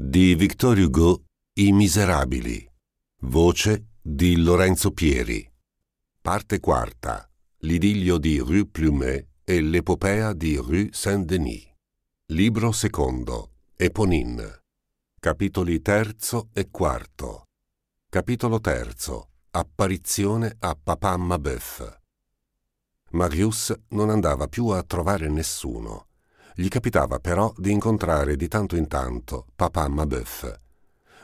di Victor Hugo I Miserabili. Voce di Lorenzo Pieri. Parte quarta. L'idillio di Rue Plumet e l'epopea di Rue Saint-Denis. Libro secondo. Eponine. Capitoli terzo e quarto. Capitolo terzo. Apparizione a Papà Mabeuf. Marius non andava più a trovare nessuno. Gli capitava però di incontrare di tanto in tanto papà Mabeuf.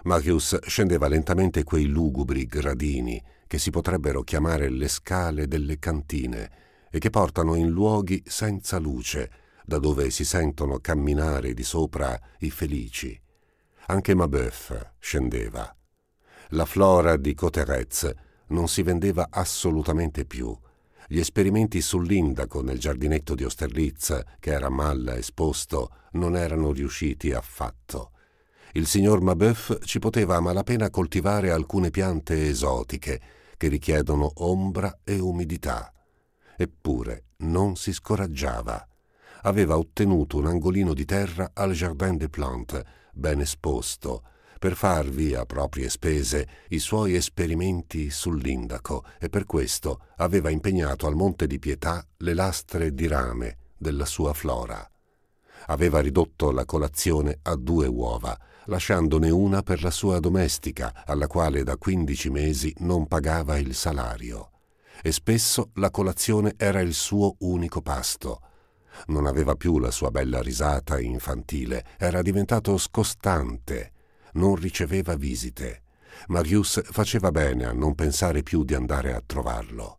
Marius scendeva lentamente quei lugubri gradini che si potrebbero chiamare le scale delle cantine e che portano in luoghi senza luce, da dove si sentono camminare di sopra i felici. Anche Mabeuf scendeva. La flora di Coterez non si vendeva assolutamente più gli esperimenti sull'indaco nel giardinetto di Osterlitz, che era mal esposto, non erano riusciti affatto. Il signor Mabeuf ci poteva a malapena coltivare alcune piante esotiche che richiedono ombra e umidità. Eppure non si scoraggiava. Aveva ottenuto un angolino di terra al Jardin des Plantes, ben esposto, per farvi a proprie spese i suoi esperimenti sull'indaco e per questo aveva impegnato al Monte di Pietà le lastre di rame della sua flora. Aveva ridotto la colazione a due uova, lasciandone una per la sua domestica, alla quale da quindici mesi non pagava il salario. E spesso la colazione era il suo unico pasto. Non aveva più la sua bella risata infantile, era diventato scostante, non riceveva visite. Marius faceva bene a non pensare più di andare a trovarlo.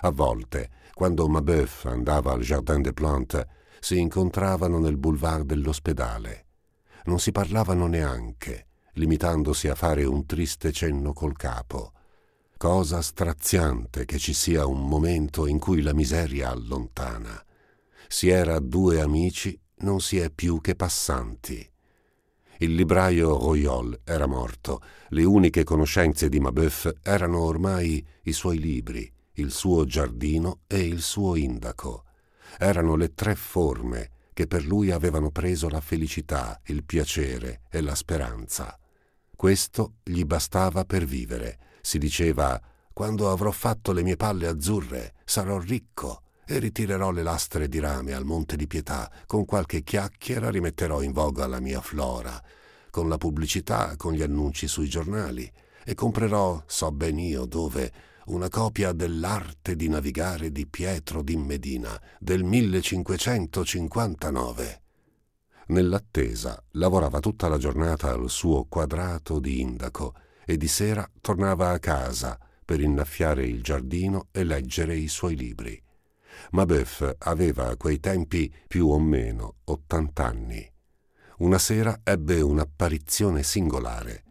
A volte, quando Mabeuf andava al Jardin des Plantes, si incontravano nel boulevard dell'ospedale. Non si parlavano neanche, limitandosi a fare un triste cenno col capo. Cosa straziante che ci sia un momento in cui la miseria allontana. Si era due amici, non si è più che passanti. Il libraio Royol era morto. Le uniche conoscenze di Mabeuf erano ormai i suoi libri, il suo giardino e il suo indaco. Erano le tre forme che per lui avevano preso la felicità, il piacere e la speranza. Questo gli bastava per vivere. Si diceva, quando avrò fatto le mie palle azzurre, sarò ricco e ritirerò le lastre di rame al Monte di Pietà, con qualche chiacchiera rimetterò in voga la mia flora, con la pubblicità, con gli annunci sui giornali, e comprerò, so ben io dove, una copia dell'arte di navigare di Pietro di Medina del 1559. Nell'attesa lavorava tutta la giornata al suo quadrato di indaco e di sera tornava a casa per innaffiare il giardino e leggere i suoi libri. Mabeuf aveva a quei tempi più o meno 80 anni. Una sera ebbe un'apparizione singolare.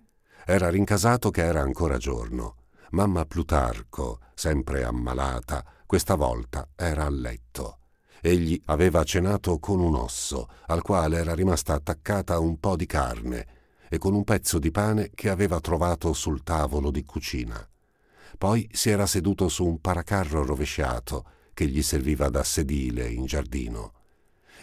Era rincasato che era ancora giorno. Mamma Plutarco, sempre ammalata, questa volta era a letto. Egli aveva cenato con un osso, al quale era rimasta attaccata un po' di carne, e con un pezzo di pane che aveva trovato sul tavolo di cucina. Poi si era seduto su un paracarro rovesciato che gli serviva da sedile in giardino.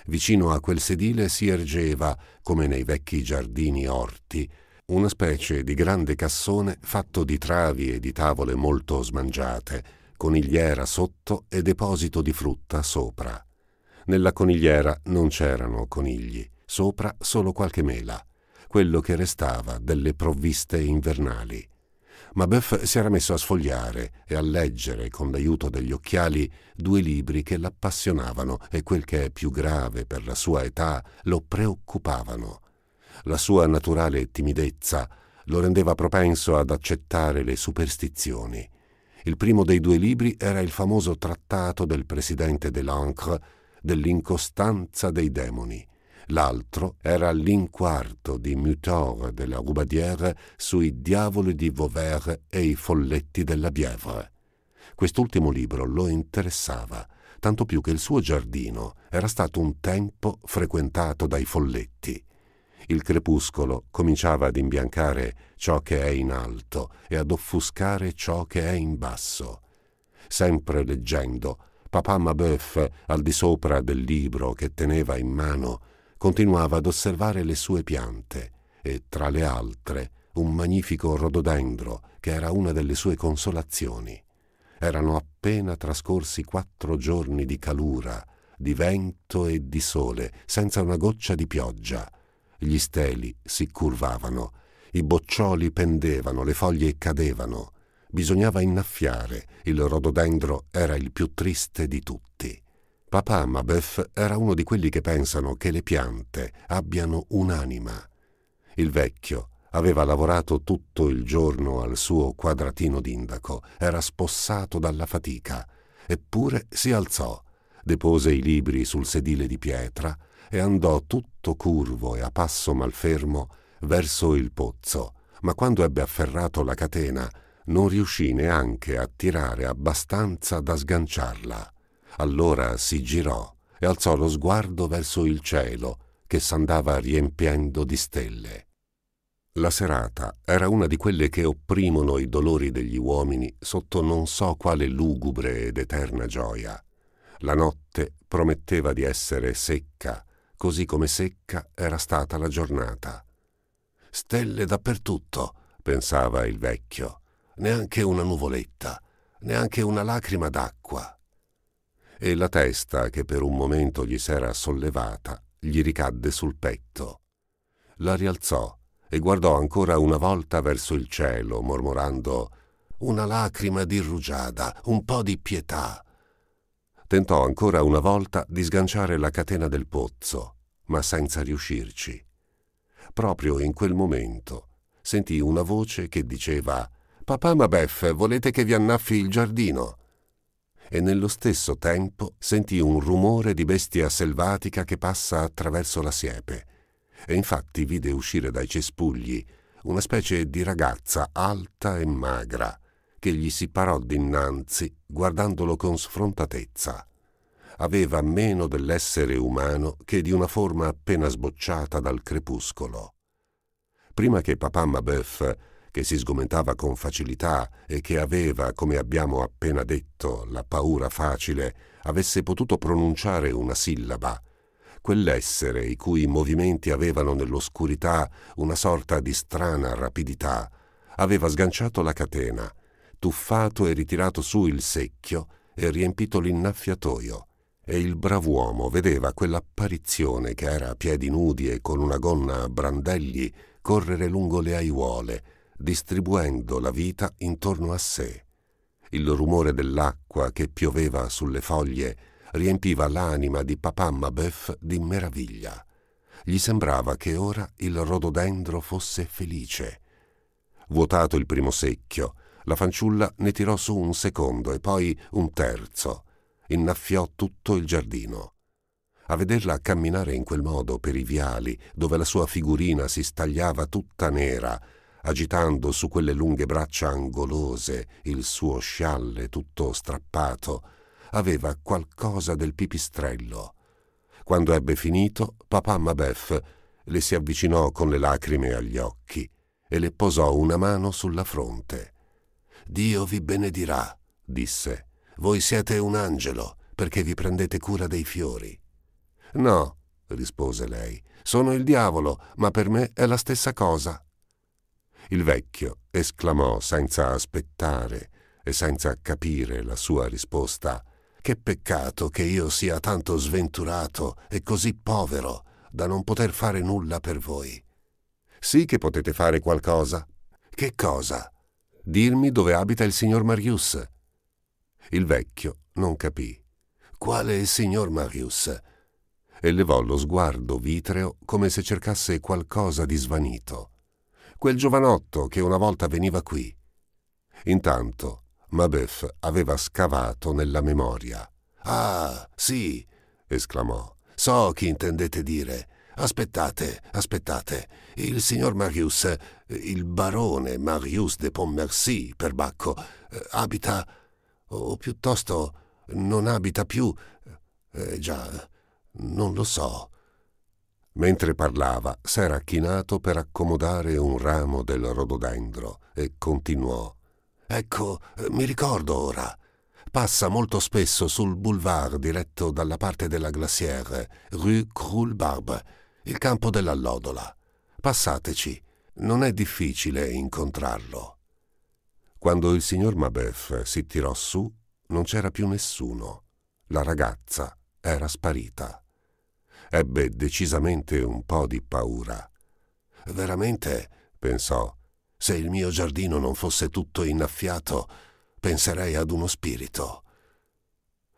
Vicino a quel sedile si ergeva, come nei vecchi giardini orti, una specie di grande cassone fatto di travi e di tavole molto smangiate, conigliera sotto e deposito di frutta sopra. Nella conigliera non c'erano conigli, sopra solo qualche mela, quello che restava delle provviste invernali. Mabeuf si era messo a sfogliare e a leggere, con l'aiuto degli occhiali, due libri che l'appassionavano e quel che è più grave per la sua età lo preoccupavano. La sua naturale timidezza lo rendeva propenso ad accettare le superstizioni. Il primo dei due libri era il famoso trattato del presidente de l'Ancre dell'incostanza dei demoni, l'altro era l'inquarto di Mutor della Rubadière sui diavoli di Vauvert e i folletti della Bièvre. Quest'ultimo libro lo interessava, tanto più che il suo giardino era stato un tempo frequentato dai folletti. Il crepuscolo cominciava ad imbiancare ciò che è in alto e ad offuscare ciò che è in basso. Sempre leggendo, papà Mabeuf, al di sopra del libro che teneva in mano, continuava ad osservare le sue piante e, tra le altre, un magnifico rododendro che era una delle sue consolazioni. Erano appena trascorsi quattro giorni di calura, di vento e di sole, senza una goccia di pioggia. Gli steli si curvavano, i boccioli pendevano, le foglie cadevano. Bisognava innaffiare, il rododendro era il più triste di tutti. Papà Mabef era uno di quelli che pensano che le piante abbiano un'anima. Il vecchio aveva lavorato tutto il giorno al suo quadratino d'indaco, era spossato dalla fatica, eppure si alzò, depose i libri sul sedile di pietra e andò tutto curvo e a passo malfermo verso il pozzo, ma quando ebbe afferrato la catena non riuscì neanche a tirare abbastanza da sganciarla. Allora si girò e alzò lo sguardo verso il cielo, che s'andava riempiendo di stelle. La serata era una di quelle che opprimono i dolori degli uomini sotto non so quale lugubre ed eterna gioia. La notte prometteva di essere secca, così come secca era stata la giornata. Stelle dappertutto, pensava il vecchio, neanche una nuvoletta, neanche una lacrima d'acqua e la testa, che per un momento gli s'era sollevata, gli ricadde sul petto. La rialzò e guardò ancora una volta verso il cielo, mormorando una lacrima di rugiada, un po' di pietà. Tentò ancora una volta di sganciare la catena del pozzo, ma senza riuscirci. Proprio in quel momento sentì una voce che diceva Papà Mabeff, volete che vi annaffi il giardino? e nello stesso tempo sentì un rumore di bestia selvatica che passa attraverso la siepe, e infatti vide uscire dai cespugli una specie di ragazza alta e magra, che gli si parò dinanzi guardandolo con sfrontatezza. Aveva meno dell'essere umano che di una forma appena sbocciata dal crepuscolo. Prima che papà Mabeuf che si sgomentava con facilità e che aveva, come abbiamo appena detto, la paura facile, avesse potuto pronunciare una sillaba, quell'essere i cui movimenti avevano nell'oscurità una sorta di strana rapidità, aveva sganciato la catena, tuffato e ritirato su il secchio e riempito l'innaffiatoio. E il brav'uomo vedeva quell'apparizione che era a piedi nudi e con una gonna a brandelli correre lungo le aiuole, distribuendo la vita intorno a sé. Il rumore dell'acqua che pioveva sulle foglie riempiva l'anima di papà Mabeuf di meraviglia. Gli sembrava che ora il rododendro fosse felice. Vuotato il primo secchio, la fanciulla ne tirò su un secondo e poi un terzo. Innaffiò tutto il giardino. A vederla camminare in quel modo per i viali, dove la sua figurina si stagliava tutta nera, agitando su quelle lunghe braccia angolose il suo scialle tutto strappato, aveva qualcosa del pipistrello. Quando ebbe finito, papà Mabef le si avvicinò con le lacrime agli occhi e le posò una mano sulla fronte. Dio vi benedirà, disse. Voi siete un angelo perché vi prendete cura dei fiori. No, rispose lei, sono il diavolo, ma per me è la stessa cosa. Il vecchio esclamò senza aspettare e senza capire la sua risposta Che peccato che io sia tanto sventurato e così povero da non poter fare nulla per voi. Sì che potete fare qualcosa. Che cosa? Dirmi dove abita il signor Marius. Il vecchio non capì. Quale signor Marius? E levò lo sguardo vitreo come se cercasse qualcosa di svanito quel giovanotto che una volta veniva qui. Intanto Mabeuf aveva scavato nella memoria. Ah, sì, esclamò. So chi intendete dire. Aspettate, aspettate. Il signor Marius, il barone Marius de Pontmercy, perbacco, abita... o piuttosto non abita più... Eh, già, non lo so. Mentre parlava, s'era chinato per accomodare un ramo del rododendro e continuò. Ecco, eh, mi ricordo ora. Passa molto spesso sul boulevard diretto dalla parte della glaciere, rue Croulbarbe, il campo dell'allodola. Passateci, non è difficile incontrarlo. Quando il signor Mabeuf si tirò su, non c'era più nessuno. La ragazza era sparita ebbe decisamente un po' di paura. Veramente, pensò, se il mio giardino non fosse tutto innaffiato, penserei ad uno spirito.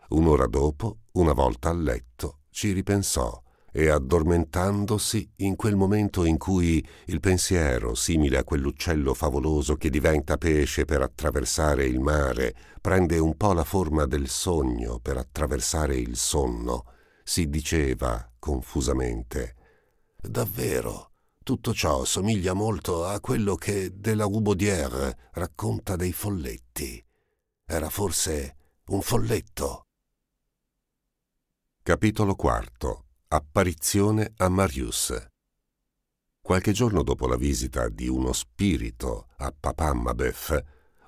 Un'ora dopo, una volta a letto, ci ripensò e addormentandosi in quel momento in cui il pensiero, simile a quell'uccello favoloso che diventa pesce per attraversare il mare, prende un po' la forma del sogno per attraversare il sonno, si diceva confusamente. Davvero, tutto ciò somiglia molto a quello che de la Rubaudière racconta dei folletti. Era forse un folletto. Capitolo IV. Apparizione a Marius. Qualche giorno dopo la visita di uno spirito a Papà Mabeuf,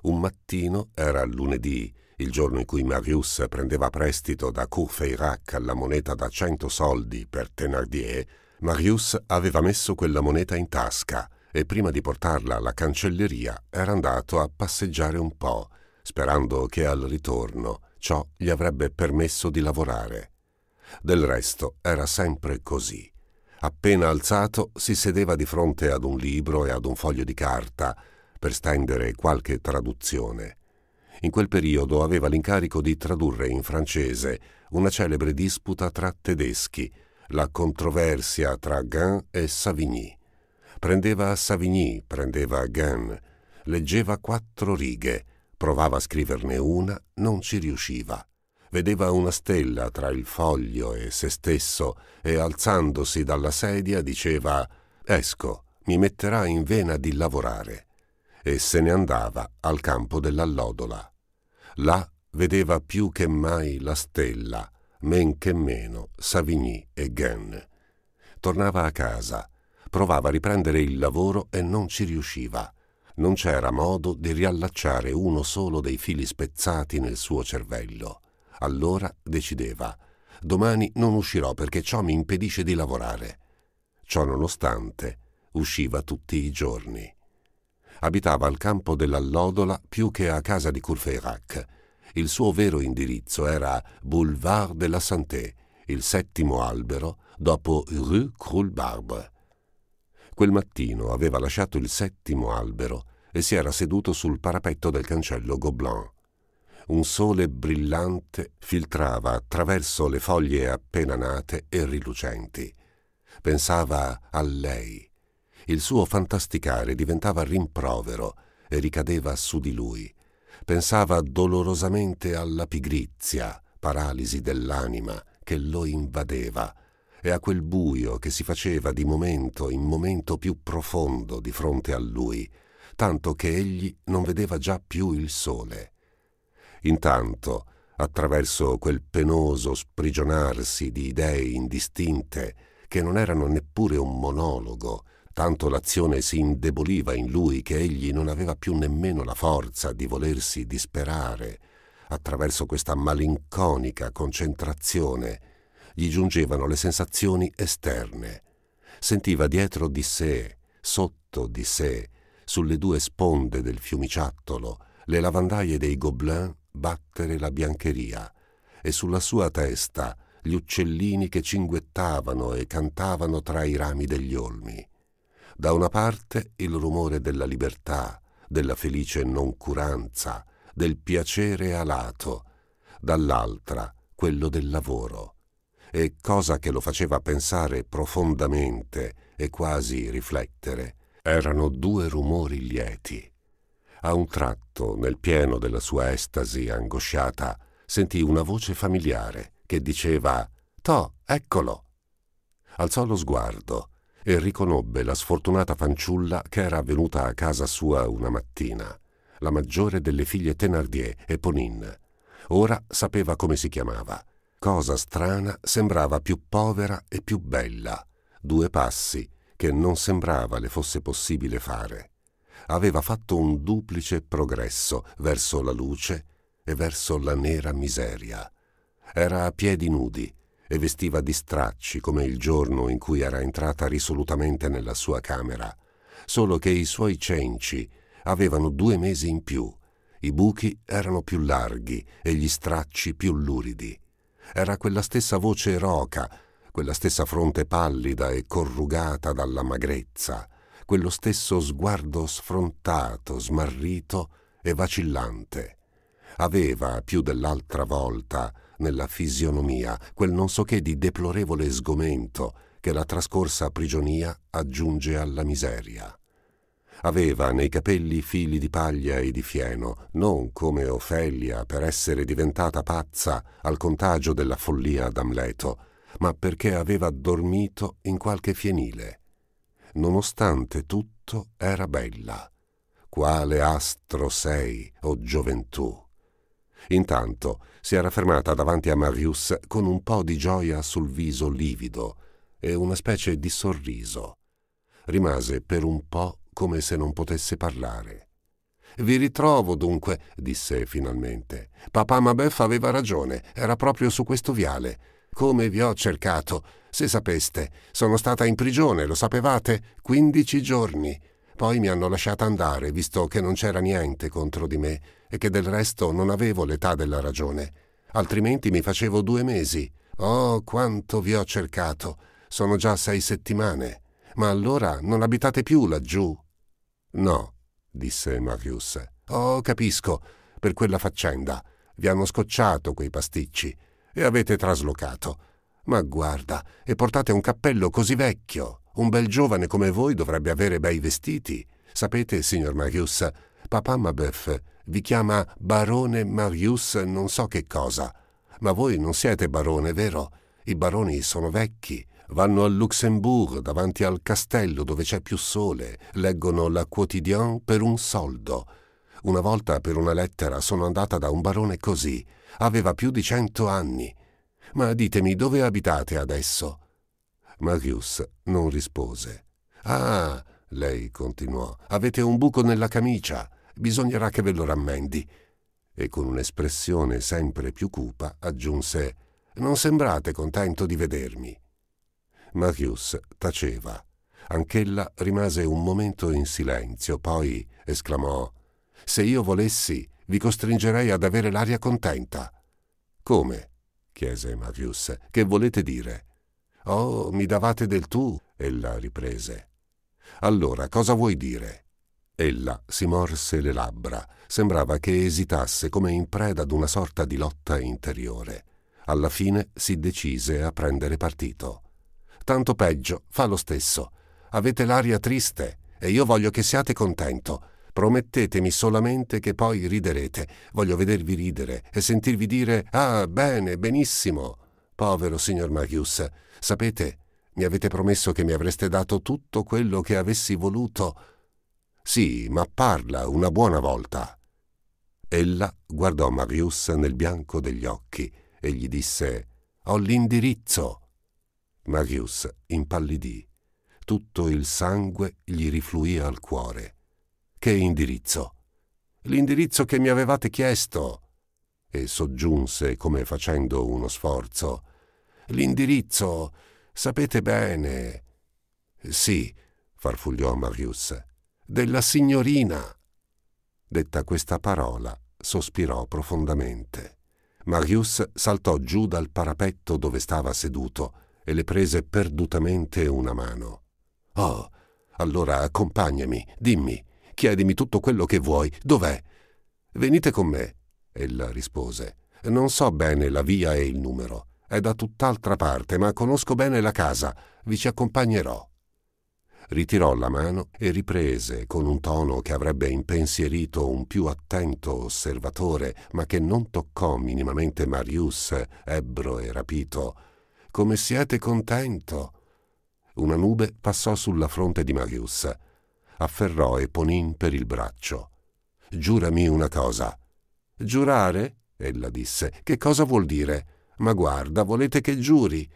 un mattino, era lunedì, il giorno in cui Marius prendeva prestito da Courfeyrac la moneta da cento soldi per Thénardier, Marius aveva messo quella moneta in tasca e prima di portarla alla cancelleria era andato a passeggiare un po', sperando che al ritorno ciò gli avrebbe permesso di lavorare. Del resto era sempre così. Appena alzato si sedeva di fronte ad un libro e ad un foglio di carta per stendere qualche traduzione. In quel periodo aveva l'incarico di tradurre in francese una celebre disputa tra tedeschi, la controversia tra Gain e Savigny. Prendeva Savigny, prendeva Gain, leggeva quattro righe, provava a scriverne una, non ci riusciva. Vedeva una stella tra il foglio e se stesso e alzandosi dalla sedia diceva «Esco, mi metterà in vena di lavorare» e se ne andava al campo dell'allodola. Là vedeva più che mai la stella, men che meno Savigny e Gann. Tornava a casa, provava a riprendere il lavoro e non ci riusciva. Non c'era modo di riallacciare uno solo dei fili spezzati nel suo cervello. Allora decideva, domani non uscirò perché ciò mi impedisce di lavorare. Ciò nonostante, usciva tutti i giorni abitava al campo dell'Allodola più che a casa di Courfeyrac. Il suo vero indirizzo era Boulevard de la Santé, il settimo albero dopo Rue Croulbarbe. Quel mattino aveva lasciato il settimo albero e si era seduto sul parapetto del cancello Gobelin. Un sole brillante filtrava attraverso le foglie appena nate e rilucenti. Pensava a lei, il suo fantasticare diventava rimprovero e ricadeva su di lui. Pensava dolorosamente alla pigrizia, paralisi dell'anima che lo invadeva e a quel buio che si faceva di momento in momento più profondo di fronte a lui, tanto che egli non vedeva già più il sole. Intanto, attraverso quel penoso sprigionarsi di idee indistinte, che non erano neppure un monologo, Tanto l'azione si indeboliva in lui che egli non aveva più nemmeno la forza di volersi disperare. Attraverso questa malinconica concentrazione gli giungevano le sensazioni esterne. Sentiva dietro di sé, sotto di sé, sulle due sponde del fiumiciattolo, le lavandaie dei gobelins battere la biancheria e sulla sua testa gli uccellini che cinguettavano e cantavano tra i rami degli olmi. Da una parte il rumore della libertà, della felice noncuranza, del piacere alato, dall'altra quello del lavoro. E cosa che lo faceva pensare profondamente e quasi riflettere, erano due rumori lieti. A un tratto, nel pieno della sua estasi angosciata, sentì una voce familiare che diceva «Tò, eccolo!». Alzò lo sguardo e riconobbe la sfortunata fanciulla che era venuta a casa sua una mattina, la maggiore delle figlie Thénardier e Ponin. Ora sapeva come si chiamava. Cosa strana, sembrava più povera e più bella. Due passi che non sembrava le fosse possibile fare. Aveva fatto un duplice progresso verso la luce e verso la nera miseria. Era a piedi nudi, e vestiva di stracci come il giorno in cui era entrata risolutamente nella sua camera, solo che i suoi cenci avevano due mesi in più, i buchi erano più larghi e gli stracci più luridi. Era quella stessa voce roca, quella stessa fronte pallida e corrugata dalla magrezza, quello stesso sguardo sfrontato, smarrito e vacillante. Aveva, più dell'altra volta, nella fisionomia quel non so che di deplorevole sgomento che la trascorsa prigionia aggiunge alla miseria. Aveva nei capelli fili di paglia e di fieno, non come Ofelia per essere diventata pazza al contagio della follia d'Amleto, ma perché aveva dormito in qualche fienile. Nonostante tutto era bella. Quale astro sei, o oh gioventù! Intanto si era fermata davanti a Marius con un po' di gioia sul viso livido e una specie di sorriso. Rimase per un po' come se non potesse parlare. Vi ritrovo dunque, disse finalmente. Papà Mabeuf aveva ragione, era proprio su questo viale. Come vi ho cercato? Se sapeste, sono stata in prigione, lo sapevate? Quindici giorni. Poi mi hanno lasciata andare, visto che non c'era niente contro di me e che del resto non avevo l'età della ragione. Altrimenti mi facevo due mesi. Oh, quanto vi ho cercato! Sono già sei settimane. Ma allora non abitate più laggiù? No, disse Marius. Oh, capisco, per quella faccenda. Vi hanno scocciato quei pasticci e avete traslocato. Ma guarda, e portate un cappello così vecchio. Un bel giovane come voi dovrebbe avere bei vestiti. Sapete, signor Marius, papà Mabeuf vi chiama barone Marius non so che cosa. Ma voi non siete barone, vero? I baroni sono vecchi, vanno al Luxembourg davanti al castello dove c'è più sole, leggono la Quotidien per un soldo. Una volta per una lettera sono andata da un barone così, aveva più di cento anni. Ma ditemi dove abitate adesso? Marius non rispose. Ah, lei continuò, avete un buco nella camicia, bisognerà che ve lo rammendi. E con un'espressione sempre più cupa aggiunse, non sembrate contento di vedermi. Marius taceva. Anch'ella rimase un momento in silenzio, poi esclamò, se io volessi, vi costringerei ad avere l'aria contenta. Come? chiese Marius. Che volete dire? Oh, mi davate del tu, ella riprese. Allora, cosa vuoi dire? Ella si morse le labbra, sembrava che esitasse come in preda ad una sorta di lotta interiore. Alla fine si decise a prendere partito. Tanto peggio, fa lo stesso. Avete l'aria triste e io voglio che siate contento. Promettetemi solamente che poi riderete. Voglio vedervi ridere e sentirvi dire Ah, bene, benissimo. Povero signor Marius, sapete, mi avete promesso che mi avreste dato tutto quello che avessi voluto. Sì, ma parla una buona volta. Ella guardò Marius nel bianco degli occhi e gli disse Ho l'indirizzo. Marius impallidì. Tutto il sangue gli rifluì al cuore. Che indirizzo? L'indirizzo che mi avevate chiesto e soggiunse come facendo uno sforzo. L'indirizzo, sapete bene. Sì, farfugliò Marius, della signorina. Detta questa parola, sospirò profondamente. Marius saltò giù dal parapetto dove stava seduto e le prese perdutamente una mano. Oh, allora accompagnami, dimmi, chiedimi tutto quello che vuoi, dov'è? Venite con me, Ella rispose. Non so bene la via e il numero. È da tutt'altra parte, ma conosco bene la casa. Vi ci accompagnerò. Ritirò la mano e riprese con un tono che avrebbe impensierito un più attento osservatore, ma che non toccò minimamente Marius, ebbro e rapito. Come siete contento? Una nube passò sulla fronte di Marius. Afferrò Eponin per il braccio. Giurami una cosa, Giurare? Ella disse. Che cosa vuol dire? Ma guarda, volete che giuri?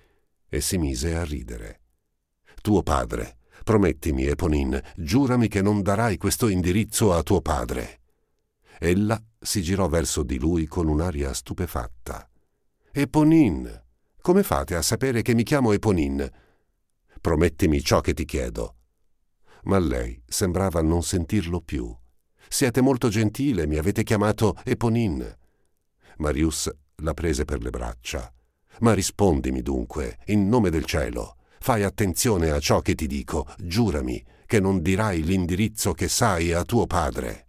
E si mise a ridere. Tuo padre, promettimi, Eponin, giurami che non darai questo indirizzo a tuo padre. Ella si girò verso di lui con un'aria stupefatta. Eponin, come fate a sapere che mi chiamo Eponin? Promettimi ciò che ti chiedo. Ma lei sembrava non sentirlo più siete molto gentile, mi avete chiamato Eponin. Marius la prese per le braccia. Ma rispondimi dunque, in nome del cielo. Fai attenzione a ciò che ti dico, giurami che non dirai l'indirizzo che sai a tuo padre.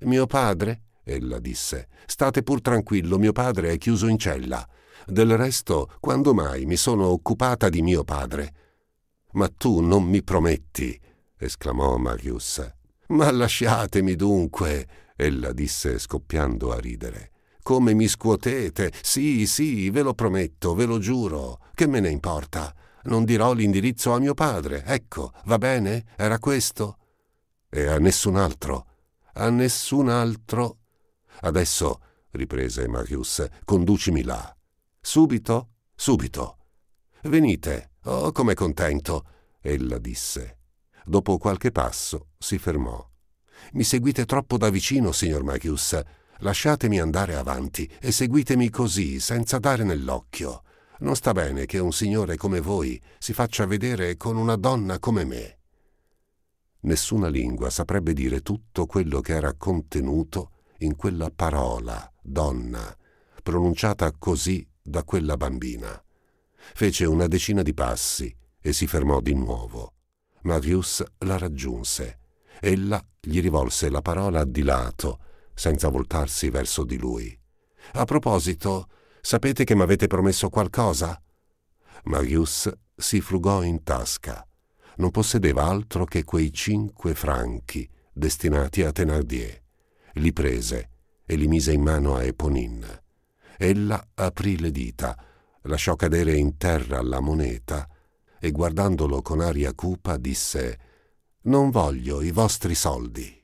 Mio padre? ella disse. State pur tranquillo, mio padre è chiuso in cella. Del resto, quando mai mi sono occupata di mio padre? Ma tu non mi prometti, esclamò Marius. Ma lasciatemi dunque, ella disse scoppiando a ridere. Come mi scuotete? Sì, sì, ve lo prometto, ve lo giuro. Che me ne importa? Non dirò l'indirizzo a mio padre. Ecco, va bene? Era questo? E a nessun altro. A nessun altro. Adesso, riprese Marius, conducimi là. Subito? Subito. Venite. Oh, com'è contento, ella disse. Dopo qualche passo si fermò. Mi seguite troppo da vicino, signor Machius. Lasciatemi andare avanti e seguitemi così, senza dare nell'occhio. Non sta bene che un signore come voi si faccia vedere con una donna come me. Nessuna lingua saprebbe dire tutto quello che era contenuto in quella parola, donna, pronunciata così da quella bambina. Fece una decina di passi e si fermò di nuovo. Marius la raggiunse. Ella gli rivolse la parola di lato, senza voltarsi verso di lui. A proposito, sapete che mi avete promesso qualcosa? Marius si frugò in tasca. Non possedeva altro che quei cinque franchi destinati a Thénardier. Li prese e li mise in mano a Eponine. Ella aprì le dita, lasciò cadere in terra la moneta e guardandolo con aria cupa disse Non voglio i vostri soldi.